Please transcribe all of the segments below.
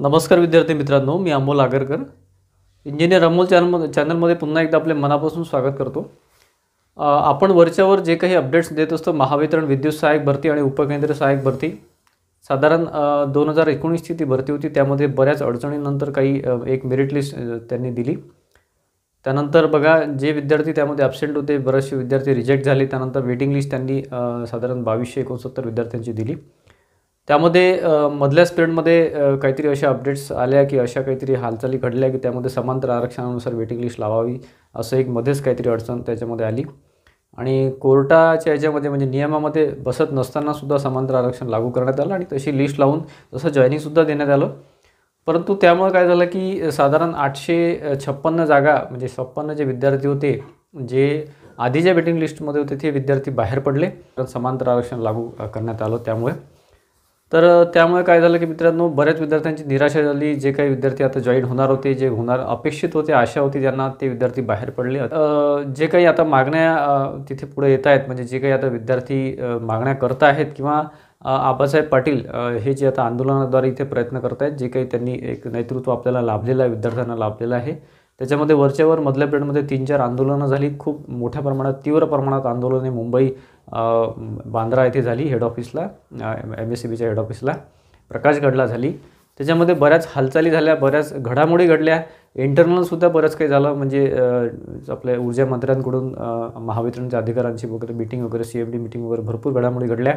नमस्कार विद्यार्थी मित्रांनो मी अमोल आगरकर इंजिनियर अमोल चॅनल चॅनलमध्ये पुन्हा एकदा आपले मनापासून स्वागत करतो आपण वरच्यावर जे काही अपडेट्स देत असतो महावितरण विद्युत सहाय्यक भरती आणि उपकेंद्र सहाय्यक भरती साधारण दोन हजार एकोणीसची ती भरती होती त्यामध्ये बऱ्याच अडचणींनंतर काही एक मेरिट लिस्ट त्यांनी दिली त्यानंतर बघा जे विद्यार्थी त्यामध्ये ॲबसेंट होते बरेचसे विद्यार्थी रिजेक्ट झाले त्यानंतर वेटिंग लिस्ट त्यांनी साधारण बावीसशे एकोणसत्तर विद्यार्थ्यांची दिली त्यामध्ये मधल्या पिरियडमध्ये काहीतरी अशा अपडेट्स आल्या की अशा काहीतरी हालचाली घडल्या की त्यामध्ये समांतर आरक्षणानुसार वेटिंग लिस्ट लावावी असं एक मध्येच काहीतरी अडचण त्याच्यामध्ये आली आणि कोर्टाच्या याच्यामध्ये म्हणजे नियमामध्ये बसत नसतानासुद्धा समांतर आरक्षण लागू करण्यात आलं आणि तशी लिस्ट लावून तसं जॉईनिंगसुद्धा देण्यात आलं परंतु त्यामुळे काय झालं की साधारण आठशे छप्पन्न जागा म्हणजे छप्पन्न जे विद्यार्थी होते जे आधी ज्या वेटिंग लिस्टमध्ये होते ते विद्यार्थी बाहेर पडले कारण समांतर आरक्षण लागू करण्यात आलं त्यामुळे तर त्यामुळे काय झालं की मित्रांनो बऱ्याच विद्यार्थ्यांची निराशा झाली जे काही विद्यार्थी आता जॉईन होणार होते जे होणार अपेक्षित होते आशा होती त्यांना ते विद्यार्थी बाहेर पडले जे काही आता मागण्या तिथे पुढे येत आहेत म्हणजे जे काही आता विद्यार्थी मागण्या करत आहेत किंवा आबासाहेब पाटील हे जे आता आंदोलनाद्वारे इथे प्रयत्न करत आहेत जे काही त्यांनी एक नेतृत्व आपल्याला लाभलेलं आहे विद्यार्थ्यांना लाभलेलं आहे त्याच्यामध्ये वरच्यावर मधल्या पिरियडमध्ये तीन चार आंदोलनं झाली खूप मोठ्या प्रमाणात तीव्र प्रमाणात आंदोलने मुंबई बांद्रा येथे झाली हेड ऑफिसला एम एस सी बीच्या हेड ऑफिसला प्रकाशगडला झाली त्याच्यामध्ये बऱ्याच हालचाली झाल्या बऱ्याच घडामोडी घडल्या इंटरनलसुद्धा बरंच काही झालं म्हणजे आपल्या ऊर्जा मंत्र्यांकडून महावितरणच्या अधिकाऱ्यांची वगैरे मिटिंग वगैरे सी एम डी मिटिंग वगैरे भरपूर घडामोडी घडल्या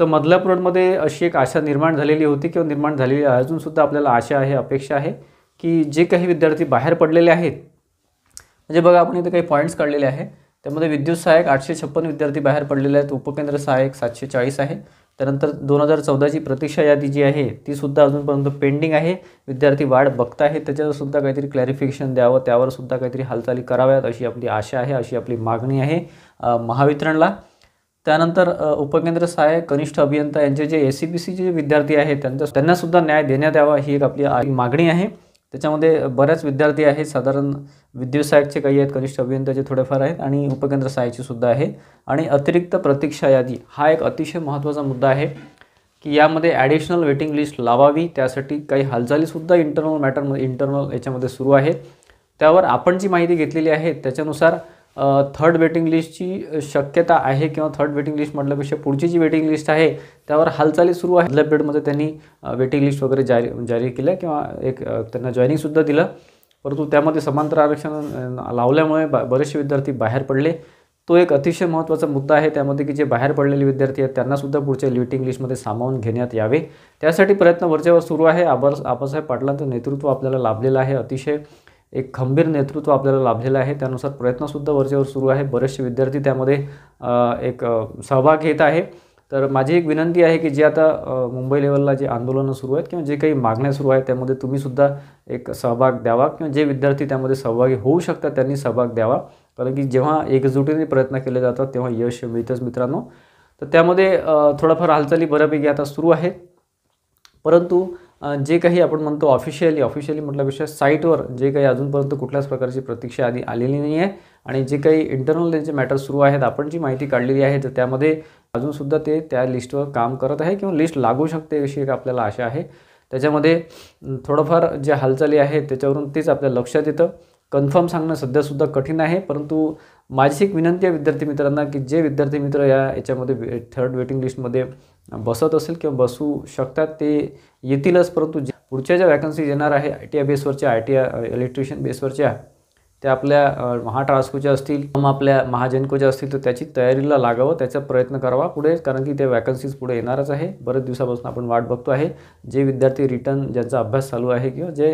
तर मधल्या प्रोडमध्ये अशी एक आशा निर्माण झालेली होती किंवा निर्माण झालेली अजूनसुद्धा आपल्याला आशा आहे अपेक्षा आहे की जे काही विद्यार्थी बाहेर पडलेले आहेत म्हणजे बघा आपण इथे काही पॉईंट्स काढलेले आहे त्यामध्ये विद्युत सहाय्यक आठशे छप्पन विद्यार्थी बाहेर पडलेले आहेत उपकेंद्र सहाय्यक सातशे चाळीस आहे त्यानंतर दोन हजार चौदाची प्रतीक्षा यादी जी आहे तीसुद्धा अजूनपर्यंत पेंडिंग आहे विद्यार्थी वाढ बघत आहे त्याच्यावरसुद्धा काहीतरी क्लॅरिफिकेशन द्यावं त्यावरसुद्धा काहीतरी हालचाली कराव्यात अशी आपली आशा आहे अशी आपली मागणी आहे महावितरणला त्यानंतर उपकेंद्र सहाय्यक कनिष्ठ अभियंता यांचे जे एस सी बी सीचे विद्यार्थी आहेत त्यांचा त्यांनासुद्धा न्याय देण्यात यावा ही एक आपली मागणी आहे त्याच्यामध्ये बऱ्याच विद्यार्थी आहेत साधारण विद्युत सहाय्यकचे काही आहेत कनिष्ठ अभियंत्याचे थोडेफार आहेत आणि उपकेंद्र सहाय्यकचे सुद्धा आहे आणि अतिरिक्त प्रतीक्षा यादी हा एक अतिशय महत्त्वाचा मुद्दा आहे की यामध्ये ॲडिशनल वेटिंग लिस्ट लावावी त्यासाठी काही हालचालीसुद्धा इंटरनल मॅटरमध्ये इंटरनल याच्यामध्ये सुरू आहेत त्यावर आपण जी माहिती घेतलेली आहे त्याच्यानुसार थर्ड वेटिंग लिस्टची शक्यता आहे किंवा थर्ड वेटिंग लिस्ट म्हटल्यापेक्षा पुढची जी वेटिंग लिस्ट आहे त्यावर हालचाली सुरू आहे मधल्या पिरियडमध्ये त्यांनी वेटिंग लिस्ट वगैरे जारी जारी केल्या किंवा एक त्यांना जॉईनिंगसुद्धा दिलं परंतु त्यामध्ये समांतर आरक्षण लावल्यामुळे बा बरेचसे विद्यार्थी बाहेर पडले तो एक अतिशय महत्त्वाचा मुद्दा आहे त्यामध्ये की जे बाहेर पडलेले विद्यार्थी आहेत त्यांनासुद्धा पुढच्या वेटिंग लिस्टमध्ये सामावून घेण्यात यावे त्यासाठी प्रयत्न वरच्यावर सुरू आहे आबा आबासाहेब पाटलांचं नेतृत्व आपल्याला लाभलेलं आहे अतिशय एक खंबीर नेतृत्व आपल्याला लाभलेलं आहे त्यानुसार प्रयत्नसुद्धा वरच्यावर सुरू आहे बरेचसे विद्यार्थी त्यामध्ये एक सहभाग घेत आहे तर माझी एक विनंती आहे की जे आता मुंबई लेवलला जे आंदोलनं सुरू आहेत किंवा जे काही मागण्या सुरू आहेत त्यामध्ये तुम्हीसुद्धा एक सहभाग द्यावा किंवा जे विद्यार्थी त्यामध्ये सहभागी होऊ शकतात त्यांनी सहभाग द्यावा कारण की जेव्हा एकजुटीने प्रयत्न केले जातात तेव्हा यश मिळतंच मित्रांनो तर त्यामध्ये थोडाफार हालचाली बऱ्यापैकी आता सुरू आहेत परंतु जे काही आपण म्हणतो ऑफिशियली ऑफिशियली म्हटल्यापेक्षा साईटवर जे काही अजूनपर्यंत कुठल्याच प्रकारची प्रतीक्षा आधी आलेली नाही आहे आणि जे काही इंटरनल त्यांचे मॅटर सुरू आहेत आपण जी माहिती काढलेली आहे तर त्यामध्ये अजूनसुद्धा ते त्या लिस्टवर काम करत आहे किंवा लिस्ट लागू शकते अशी एक आपल्याला आशा आहे त्याच्यामध्ये थोडंफार ज्या हालचाली आहेत त्याच्यावरून तेच आपल्या लक्षात येतं कन्फर्म सांगणं सध्यासुद्धा कठीण आहे परंतु माझी एक विनंती आहे विद्यार्थी मित्रांना की जे विद्यार्थी मित्र या याच्यामध्ये थर्ड वेटिंग लिस्टमध्ये बसत असेल किंवा बसू शकतात ते येतीलच परंतु पुढच्या ज्या वॅकन्सीज येणार आहे आय टी आय बेसवरच्या आय टी आय इलेक्ट्रिशियन बेसवरच्या ते आपल्या महाट्रास्कोच्या असतील मग आपल्या महाजनकोच्या असतील तर त्याची तयारीला लागावं त्याचा प्रयत्न करावा पुढे कारण की त्या वॅकन्सीज पुढे येणारच आहे बरेच दिवसापासून आपण वाट बघतो आहे जे विद्यार्थी रिटर्न ज्यांचा अभ्यास चालू आहे किंवा जे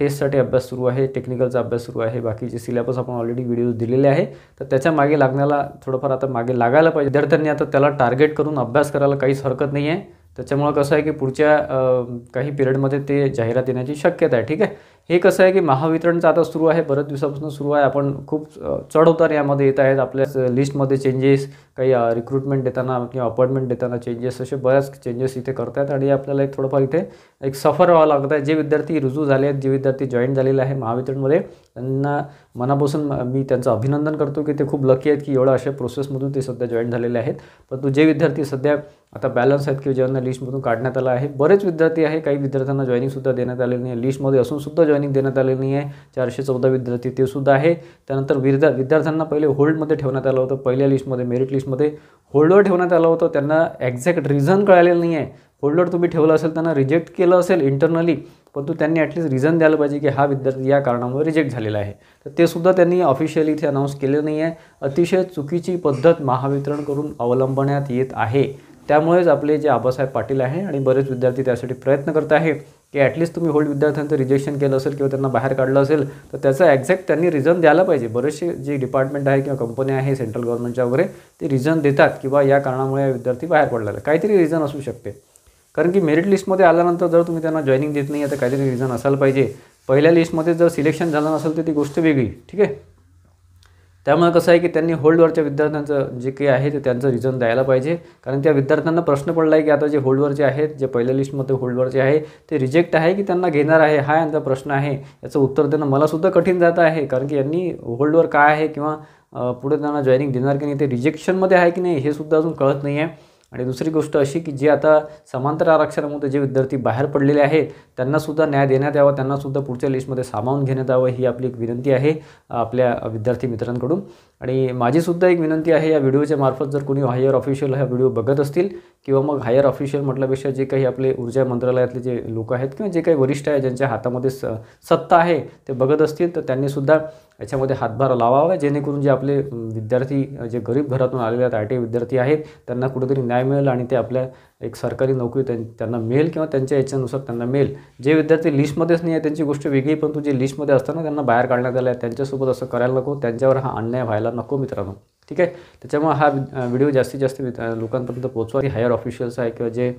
टेस्टसाठी अभ्यास सुरू आहे टेक्निकलचा अभ्यास सुरू आहे बाकीचे सिलेबस आपण ऑलरेडी व्हिडिओज दिलेले आहे तर त्याच्या मागे लागण्याला थोडंफार आता मागे लागायला पाहिजे विद्यार्थ्यांनी आता त्याला टार्गेट करून अभ्यास करायला काहीच हरकत नाही आहे त्याच्यामुळं कसं आहे की पुढच्या काही पिरियडमध्ये ते जाहिरात येण्याची शक्यता आहे ठीक आहे हे कसं आहे की महावितरणचं आता सुरू आहे बऱ्याच दिवसापासून सुरू आहे आपण खूप चढ उतार यामध्ये येत आहेत आपल्या लिस्टमध्ये चेंजेस काही रिक्रुटमेंट देताना किंवा अपॉइंटमेंट देताना चेंजेस असे बऱ्याच चेंजेस इथे आहेत आणि आपल्याला एक थोडंफार इथे एक सफर व्हावं लागत आहे जे विद्यार्थी रुजू झाले आहेत जे विद्यार्थी जॉईन झालेले आहे महावितरणमध्ये त्यांना मनापासून मी त्यांचं अभिनंदन करतो की ते खूप लकी आहेत की एवढं अशा प्रोसेसमधून ते सध्या जॉईन झालेले आहेत परंतु जे विद्यार्थी सध्या आता बॅलन्स आहेत किंवा ज्यांना लिस्टमधून काढण्यात आलं आहे बरेच विद्यार्थी आहे काही विद्यार्थ्यांना जॉईनिंगसुद्धा देण्यात आलेली आहे लिस्टमध्ये असूनसुद्धा जॉईन देण्यात आलेली आहे चारशे चौदा विद्यार्थी ते सुद्धा आहे त्यानंतर विद्या विद्यार्थ्यांना पहिले होल्डमध्ये ठेवण्यात आलं होतं पहिल्या लिस्टमध्ये मेरिट लिस्टमध्ये होल्डवर ठेवण्यात आलं होतं त्यांना एक्झॅक्ट रिझन कळालेलं नाही आहे होल्डवर तुम्ही ठेवलं असेल त्यांना रिजेक्ट केलं असेल इंटरनली परंतु त्यांनी ॲटलीस्ट रिझन द्यायला पाहिजे की हा विद्यार्थी या कारणामुळे रिजेक्ट झालेला आहे तर ते सुद्धा त्यांनी ऑफिशियली इथे अनाऊन्स केलेलं नाही आहे अतिशय चुकीची पद्धत महावितरण करून अवलंबण्यात येत आहे त्यामुळेच आपले जे आबासाहेब पाटील आहे आणि बरेच विद्यार्थी त्यासाठी प्रयत्न करत आहेत की ॲटलिस्ट तुम्ही होल्ड विद्यार्थ्यांचं रिजेक्शन केलं असेल किंवा त्यांना बाहेर काढलं असेल तर त्याचा एक्झॅक्ट त्यांनी रिझन द्यायला पाहिजे बरेचसे जे डिपार्टमेंट आहे किंवा कंपन्या आहे सेंट्रल गव्हर्नमेंटच्या वगैरे ते रिझन देतात किंवा या कारणामुळे विद्यार्थी बाहेर पडलेला काहीतरी रिझन असू शकते कारण की मेरिट लिस्टमध्ये आल्यानंतर जर तुम्ही त्यांना जॉईनिंग देत नाही तर काहीतरी रिझन असायला पाहिजे पहिल्या लिस्टमध्ये जर सिलेक्शन झालं नसेल तर ती गोष्ट वेगळी ठीक आहे त्यामुळे कसं आहे की त्यांनी होल्डवरच्या विद्यार्थ्यांचं जे काही आहे ते त्यांचं रिझन द्यायला पाहिजे कारण त्या विद्यार्थ्यांना प्रश्न पडला आहे की आता जे होल्डवरचे आहेत जे पहिल्या लिस्टमध्ये होल्डवरचे आहे ते रिजेक्ट आहे की त्यांना घेणार आहे हा यांचा प्रश्न आहे याचं उत्तर देणं मलासुद्धा कठीण जात आहे कारण की यांनी होल्डवर काय आहे किंवा पुढे त्यांना जॉईनिंग देणार की नाही ते रिजेक्शनमध्ये आहे की नाही हे सुद्धा अजून कळत नाही आहे आणि दुसरी गोष्ट अशी की जे आता समांतर आरक्षणामध्ये जे विद्यार्थी बाहेर पडलेले आहेत त्यांनासुद्धा न्याय देण्यात यावा त्यांनासुद्धा पुढच्या लिस्टमध्ये सामावून घेण्यात यावं ही आपली एक विनंती आहे आपल्या विद्यार्थी मित्रांकडून आणि माझीसुद्धा एक विनंती आहे या व्हिडिओच्या मार्फत जर कोणी हायर ऑफिशियल हा व्हिडिओ बघत असतील किंवा मग हायर ऑफिशियल म्हटल्यापेक्षा जे काही आपले ऊर्जा मंत्रालयातले जे लोक आहेत किंवा जे काही वरिष्ठ आहे ज्यांच्या हातामध्ये स सत्ता आहे ते बघत असतील तर त्यांनीसुद्धा याच्यामध्ये हातभार लावावा जेणेकरून जे आपले विद्यार्थी जे गरीब घरातून आलेले आहेत आय टी विद्यार्थी आहेत त्यांना कुठेतरी न्याय मिळेल आणि ते आपल्या एक सरकारी नोकरी त्यां त्यांना मिळेल किंवा त्यांच्या याच्यानुसार त्यांना मिळेल जे विद्यार्थी लिस्टमध्येच नाही आहे त्यांची गोष्ट वेगळी परंतु जे लिस्टमध्ये असताना त्यांना बाहेर काढण्यात आलं आहे त्यांच्यासोबत असं करायला नको त्यांच्यावर हा अन्याय व्हायला नको मित्रांनो ठीक आहे त्याच्यामुळे हा व्हिडिओ जास्तीत जास्त लोकांपर्यंत पोहोचवा की हायर ऑफिशियल्स आहे किंवा जे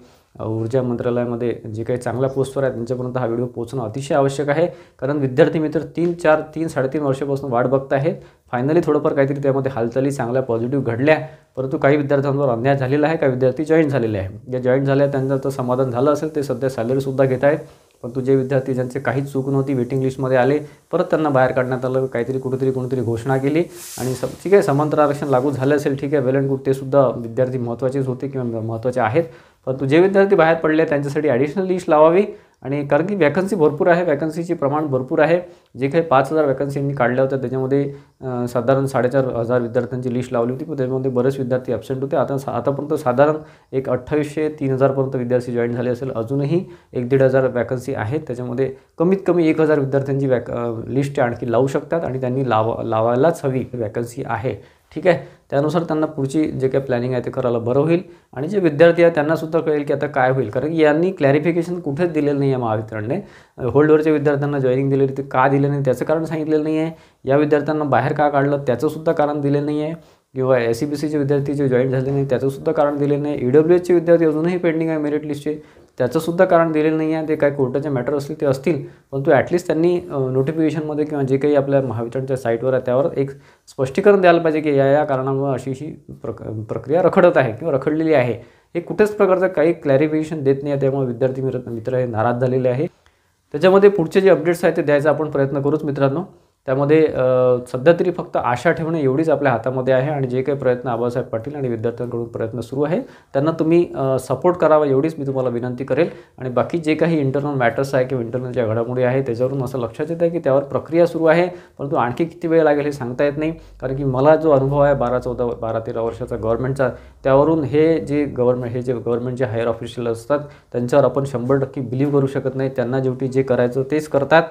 ऊर्जा मंत्रालयामध्ये जे काही चांगल्या पोस्टवर आहे त्यांच्यापर्यंत हा व्हिडिओ पोहोचणं अतिशय आवश्यक आहे कारण विद्यार्थी मित्र तीन चार तीन साडेतीन वर्षापासून वाट बघत आहेत फायनली थोडंफार काहीतरी त्यामध्ये हालचाली चांगल्या पॉझिटिव्ह घडल्या परंतु काही विद्यार्थ्यांवर अन्याय झालेला आहे काही विद्यार्थी जॉईन झालेले आहे जे जॉईन झाले त्यांचं तर समाधान झालं असेल ते सध्या सॅलरीसुद्धा घेत आहेत परंतु जे विद्यार्थी ज्यांचे काहीच चूक नव्हती वेटिंग लिस्टमध्ये आले परत त्यांना बाहेर काढण्यात आलं काहीतरी कुठेतरी कोणीतरी घोषणा केली आणि स ठीक आहे समांतर आरक्षण लागू झालं असेल ठीक आहे वेल अँड गुड ते सुद्धा विद्यार्थी महत्त्वाचेच होते किंवा महत्त्वाचे आहेत परंतु जे विद्यार्थी बाहेर पडले त्यांच्यासाठी ॲडिशनल लिस्ट लावावी आणि कारण की वॅकन्सी भरपूर आहे वॅकन्सीचे प्रमाण भरपूर आहे जे काही पाच हजार वॅकन्सी यांनी काढल्या होत्या त्याच्यामध्ये साधारण साडेचार हजार विद्यार्थ्यांची लिस्ट लावली होती पण त्याच्यामध्ये बरेच विद्यार्थी ॲबसेंट होते आता आतापर्यंत साधारण एक अठ्ठावीसशे तीन हजारपर्यंत विद्यार्थी जॉईन झाले असेल अजूनही एक दीड हजार वॅकन्सी आहेत त्याच्यामध्ये कमीत कमी एक हजार विद्यार्थ्यांची वॅक लिस्ट आणखी लावू शकतात आणि त्यांनी लावा लावायलाच हवी वॅकन्सी आहे ठीक आहे त्यानुसार त्यांना पुढची जे काही प्लॅनिंग आहे ते करायला बरं होईल आणि जे विद्यार्थी आहे त्यांनासुद्धा कळेल की आता काय होईल कारण यांनी क्लॅरिफिकेशन कुठेच दिलेलं नाही आहे महावितरणने होल्डवरच्या विद्यार्थ्यांना जॉईनिंग दिलेली ते का दिलं नाही त्याचं कारण सांगितलेलं नाही आहे या विद्यार्थ्यांना बाहेर का काढलं त्याचंसुद्धा कारण दिलेलं नाही आहे किंवा एस सी बी सीचे विद्यार्थी जे जॉईन झाले नाही त्याचंसुद्धा कारण दिले नाही ई e डब्ल्यू एचचे विद्यार्थी अजूनही पेंडिंग आहे मेरिट लिस्टचे त्याचंसुद्धा कारण दिलेलं नाही आहे ते काय कोर्टाचे मॅटर असतील ते असतील परंतु ॲटलिस्ट त्यांनी नोटिफिकेशनमध्ये किंवा जे काही आपल्या महावितरणच्या साईटवर आहे त्यावर एक स्पष्टीकरण द्यायला पाहिजे की या या कारणामुळे अशी अशी प्रक प्रक्रिया रखडत आहे किंवा रखडलेली आहे हे कुठेच प्रकारचं काही क्लॅरिफिकेशन देत नाही आहे त्यामुळे विद्यार्थी मित्र मित्र हे नाराज झालेले आहे त्याच्यामध्ये पुढचे जे अपडेट्स आहेत ते द्यायचा आपण प्रयत्न करूच मित्रांनो त्यामध्ये सध्या तरी फक्त आशा ठेवणे एवढीच आपल्या हातामध्ये आहे आणि जे काही प्रयत्न आबासाहेब पाटील आणि विद्यार्थ्यांकडून प्रयत्न सुरू आहे त्यांना तुम्ही सपोर्ट करावा एवढीच मी तुम्हाला विनंती करेल आणि बाकी जे काही इंटरनल मॅटर्स आहे किंवा इंटरनलच्या घडामोडी आहे त्याच्यावरून असं लक्षात येतं की त्यावर प्रक्रिया सुरू आहे परंतु आणखी किती वेळ लागेल हे सांगता येत नाही कारण की मला जो अनुभव आहे बारा चौदा बारा तेरा वर्षाचा गव्हर्नमेंटचा त्यावरून हे जे गव्हर्नमेंट हे जे गव्हर्नमेंट जे हायर ऑफिशियल असतात त्यांच्यावर आपण शंभर टक्के बिलीव्ह करू शकत नाही त्यांना जेवटी जे करायचं तेच करतात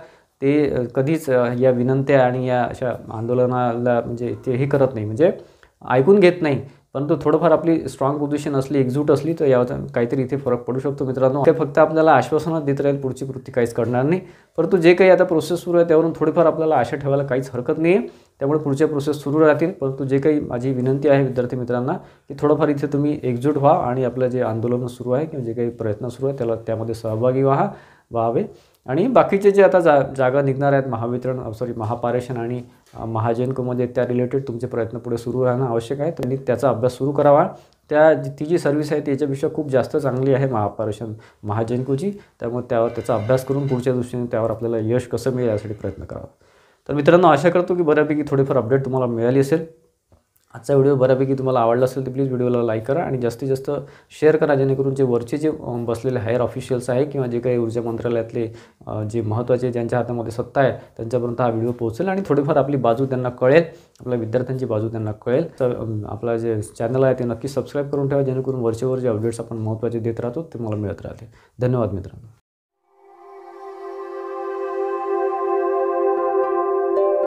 ते कधीच या विनंत्या आणि या अशा आंदोलनाला म्हणजे ते हे करत नाही म्हणजे ऐकून घेत नाही परंतु थोडंफार आपली स्ट्रॉंग पोझिशन असली एकजूट असली तर यावर काहीतरी इथे फरक पडू शकतो मित्रांनो ते फक्त आपल्याला आश्वासनात देत राहील पुढची कृती काहीच करणार नाही परंतु जे काही आता प्रोसेस सुरू आहे त्यावरून थोडीफार आपल्याला आशा ठेवायला काहीच हरकत नाही आहे त्यामुळे पुढच्या प्रोसेस सुरू राहतील परंतु जे काही माझी विनंती आहे विद्यार्थी मित्रांना की थोडंफार इथे तुम्ही एकजूट व्हा आणि आपलं जे आंदोलन सुरू आहे किंवा जे काही प्रयत्न सुरू आहे त्याला त्यामध्ये सहभागी व्हा व्हावे आणि बाकीचे जे आता जा जागा निघणार आहेत महावितरण सॉरी महापारेषण आणि महाजनकोमध्ये त्या रिलेटेड तुमचे प्रयत्न पुढे सुरू राहणं आवश्यक आहे त्यांनी त्याचा अभ्यास सुरू करावा त्या ती जी सर्व्हिस आहे त्याच्यापेक्षा खूप जास्त चांगली आहे महापारेशन महाजनकोची त्यामुळे त्यावर त्याचा अभ्यास करून पुढच्या दृष्टीने त्यावर आपल्याला यश कसं मिळेल यासाठी प्रयत्न करावा तर मित्रांनो आशा करतो की बऱ्यापैकी थोडेफार अपडेट तुम्हाला मिळाली असेल आजचा व्हिडिओ बऱ्यापैकी तुम्हाला आवडला असेल तर प्लीज व्हिडिओला लाईक करा आणि जास्तीत जास्त शेअर करा जेणेकरून जे वरचे जे बसलेले हायर ऑफिशियल्स आहे किंवा जे काही ऊर्जा मंत्रालयातले जे महत्त्वाचे ज्यांच्या हातामध्ये सत्ता आहे त्यांच्यापर्यंत हा व्हिडिओ पोहोचेल आणि थोडीफार आपली बाजू त्यांना कळेल आपल्या विद्यार्थ्यांची बाजू त्यांना कळेल तर आपला जे चॅनल आहे ते नक्की सबस्क्राईब करून ठेवा जेणेकरून वरचेवर जे अपडेट्स आपण महत्त्वाचे देत राहतो ते मला मिळत राहते धन्यवाद मित्रांनो